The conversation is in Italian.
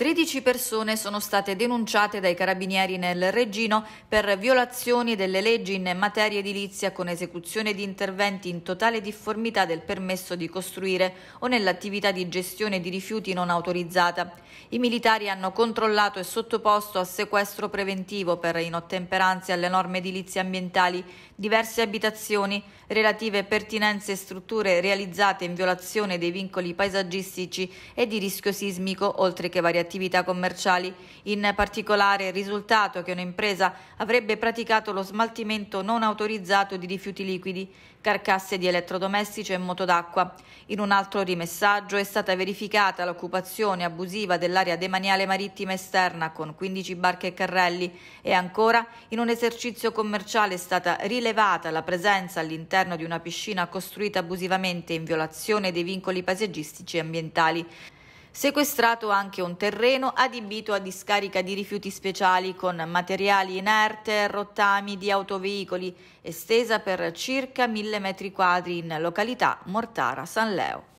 13 persone sono state denunciate dai carabinieri nel Regino per violazioni delle leggi in materia edilizia con esecuzione di interventi in totale difformità del permesso di costruire o nell'attività di gestione di rifiuti non autorizzata. I militari hanno controllato e sottoposto a sequestro preventivo per inottemperanze alle norme edilizie ambientali diverse abitazioni, relative pertinenze e strutture realizzate in violazione dei vincoli paesaggistici e di rischio sismico, oltre che varie variazioni attività commerciali. In particolare il risultato che un'impresa avrebbe praticato lo smaltimento non autorizzato di rifiuti liquidi, carcasse di elettrodomestici e moto d'acqua. In un altro rimessaggio è stata verificata l'occupazione abusiva dell'area demaniale marittima esterna con 15 barche e carrelli e ancora in un esercizio commerciale è stata rilevata la presenza all'interno di una piscina costruita abusivamente in violazione dei vincoli paesaggistici e ambientali. Sequestrato anche un terreno adibito a discarica di rifiuti speciali con materiali inerte, rottami di autoveicoli, estesa per circa mille metri quadri in località Mortara San Leo.